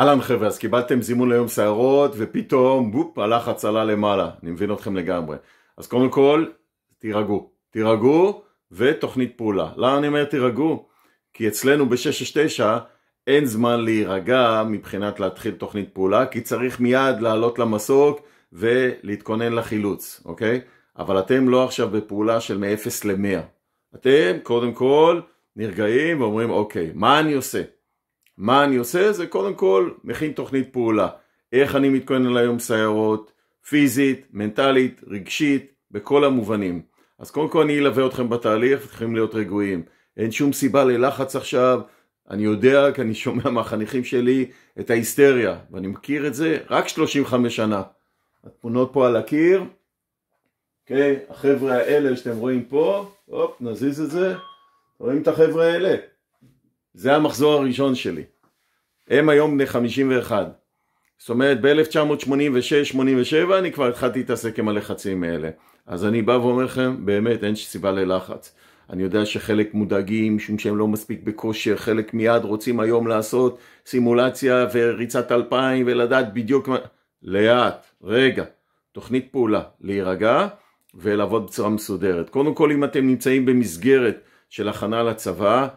אהלן חבר'ה, אז קיבלתם זימון ליום סיירות ופתאום בופ, הלחץ עלה למעלה, אני מבין אתכם לגמרי. אז קודם כל, תירגעו, תירגעו ותוכנית פעולה. למה אני אומר תירגעו? כי אצלנו ב-669 אין זמן להירגע מבחינת להתחיל תוכנית פעולה, כי צריך מיד לעלות למסוק ולהתכונן לחילוץ, אוקיי? אבל אתם לא עכשיו בפעולה של מ-0 ל-100. אתם קודם כל נרגעים ואומרים אוקיי, מה אני עושה? מה אני עושה? זה קודם כל מכין תוכנית פעולה. איך אני מתכונן ליום סיירות, פיזית, מנטלית, רגשית, בכל המובנים. אז קודם כל אני אלווה אתכם בתהליך, צריכים להיות רגועים. אין שום סיבה ללחץ עכשיו, אני יודע, כי אני שומע מהחניכים שלי את ההיסטריה, ואני מכיר את זה רק 35 שנה. התמונות פה על הקיר, okay, אוקיי, החבר'ה האלה שאתם רואים פה, הופ, נזיז את זה, רואים את החבר'ה האלה, זה המחזור הראשון שלי. הם היום בני 51. זאת אומרת ב-1986-87 אני כבר התחלתי להתעסק עם הלחצים האלה. אז אני בא ואומר לכם, באמת אין סיבה ללחץ. אני יודע שחלק מודאגים משום שהם לא מספיק בכושר, חלק מיד רוצים היום לעשות סימולציה וריצת אלפיים ולדעת בדיוק מה... לאט, רגע, תוכנית פעולה, להירגע ולעבוד בצורה מסודרת. קודם כל אם אתם נמצאים במסגרת של הכנה לצבא,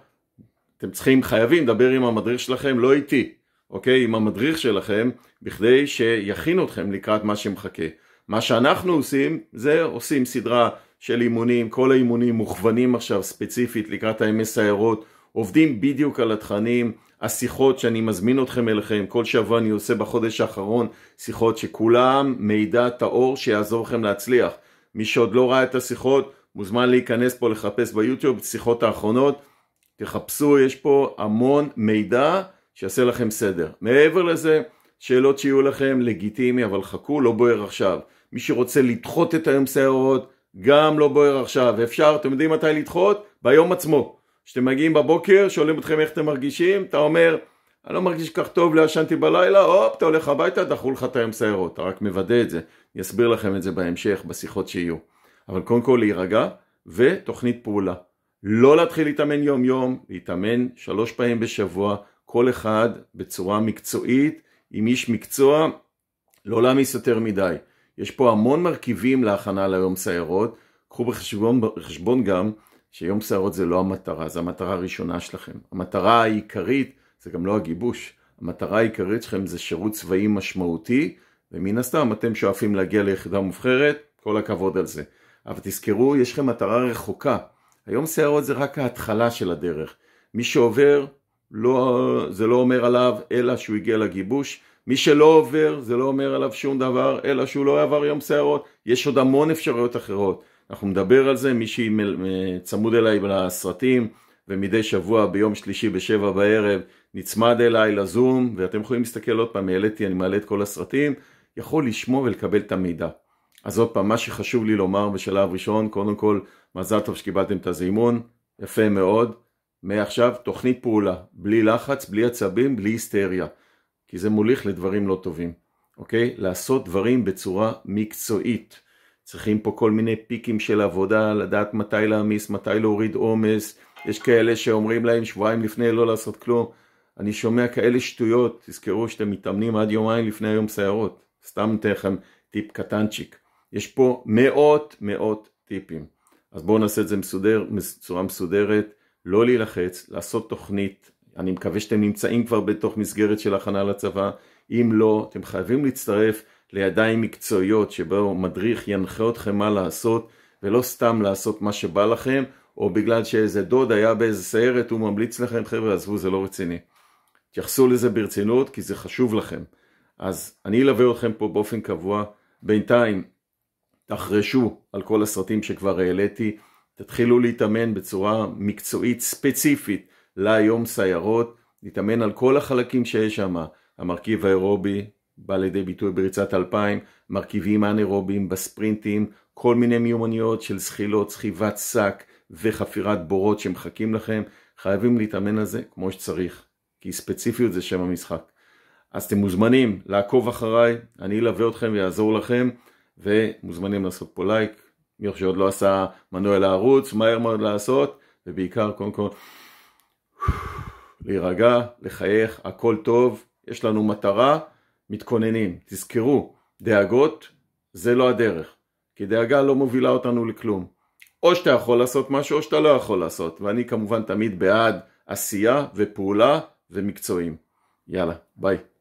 אתם צריכים, חייבים לדבר עם המדריך שלכם, לא איתי, אוקיי? עם המדריך שלכם, בכדי שיכין אתכם לקראת מה שמחכה. מה שאנחנו עושים, זה עושים סדרה של אימונים, כל האימונים מוכוונים עכשיו ספציפית לקראת הימי סיירות, עובדים בדיוק על התכנים, השיחות שאני מזמין אתכם אליכם, כל שבוע אני עושה בחודש האחרון שיחות שכולם מידע טהור שיעזור לכם להצליח. מי שעוד לא ראה את השיחות מוזמן להיכנס פה לחפש ביוטיוב את השיחות האחרונות תחפשו, יש פה המון מידע שיעשה לכם סדר. מעבר לזה, שאלות שיהיו לכם, לגיטימי, אבל חכו, לא בוער עכשיו. מי שרוצה לדחות את היום סערות, גם לא בוער עכשיו. אפשר, אתם יודעים מתי לדחות? ביום עצמו. כשאתם מגיעים בבוקר, שואלים אתכם איך אתם מרגישים, אתה אומר, אני לא מרגיש כך טוב, לא ישנתי בלילה, הופ, אתה הולך הביתה, דחו לך את היום סערות. אתה רק מוודא את זה. אני אסביר לכם את זה בהמשך, בשיחות שיהיו. אבל קודם כל להירגע, ותוכנית פעולה. לא להתחיל להתאמן יום יום, להתאמן שלוש פעמים בשבוע, כל אחד בצורה מקצועית, עם איש מקצוע, לא להעמיס יותר מדי. יש פה המון מרכיבים להכנה ליום סיירות, קחו בחשבון, בחשבון גם שיום סיירות זה לא המטרה, זה המטרה הראשונה שלכם. המטרה העיקרית זה גם לא הגיבוש, המטרה העיקרית שלכם זה שירות צבאי משמעותי, ומן הסתם אתם שואפים להגיע ליחידה מובחרת, כל הכבוד על זה. אבל תזכרו, יש לכם מטרה רחוקה. היום שערות זה רק ההתחלה של הדרך. מי שעובר, לא, זה לא אומר עליו אלא שהוא הגיע לגיבוש. מי שלא עובר, זה לא אומר עליו שום דבר, אלא שהוא לא עבר יום שערות. יש עוד המון אפשרויות אחרות. אנחנו נדבר על זה, מי שצמוד אה, אליי לסרטים, ומדי שבוע ביום שלישי בשבע בערב נצמד אליי לזום, ואתם יכולים להסתכל עוד פעם, העליתי, אני מעלה את כל הסרטים, יכול לשמוע ולקבל את המידע. אז עוד פעם, מה שחשוב לי לומר בשלב ראשון, קודם כל, מזל טוב שקיבלתם את הזימון, יפה מאוד. מעכשיו, תוכנית פעולה, בלי לחץ, בלי עצבים, בלי היסטריה. כי זה מוליך לדברים לא טובים, אוקיי? לעשות דברים בצורה מקצועית. צריכים פה כל מיני פיקים של עבודה, לדעת מתי להעמיס, מתי להוריד עומס. יש כאלה שאומרים להם שבועיים לפני לא לעשות כלום. אני שומע כאלה שטויות, תזכרו שאתם מתאמנים עד יומיים לפני היום סיירות. סתם אתן לכם טיפ קטנצ'יק. יש פה מאות מאות טיפים. אז בואו נעשה את זה מסודר, בצורה מסודרת, לא להילחץ, לעשות תוכנית. אני מקווה שאתם נמצאים כבר בתוך מסגרת של הכנה לצבא. אם לא, אתם חייבים להצטרף לידיים מקצועיות שבו מדריך ינחה אתכם מה לעשות, ולא סתם לעשות מה שבא לכם, או בגלל שאיזה דוד היה באיזה סיירת, הוא ממליץ לכם, חבר'ה, עזבו, זה לא רציני. התייחסו לזה ברצינות, כי זה חשוב לכם. אז אני אלווה אתכם פה באופן קבוע. בינתיים, תחרשו על כל הסרטים שכבר העליתי, תתחילו להתאמן בצורה מקצועית ספציפית ליום סיירות, להתאמן על כל החלקים שיש שם, המרכיב האירובי בא לידי ביטוי בריצת 2000, מרכיבים אנאירובים בספרינטים, כל מיני מיומנויות של זחילות, סחיבת שק וחפירת בורות שמחכים לכם, חייבים להתאמן על זה כמו שצריך, כי ספציפיות זה שם המשחק. אז אתם מוזמנים לעקוב אחריי, אני אלווה אתכם ויעזור לכם. ומוזמנים לעשות פה לייק, מי שעוד לא עשה מנוע לערוץ, מהר מאוד לעשות, ובעיקר קודם כל להירגע, לחייך, הכל טוב, יש לנו מטרה, מתכוננים. תזכרו, דאגות זה לא הדרך, כי דאגה לא מובילה אותנו לכלום. או שאתה יכול לעשות משהו או שאתה לא יכול לעשות, ואני כמובן תמיד בעד עשייה ופעולה ומקצועים. יאללה, ביי.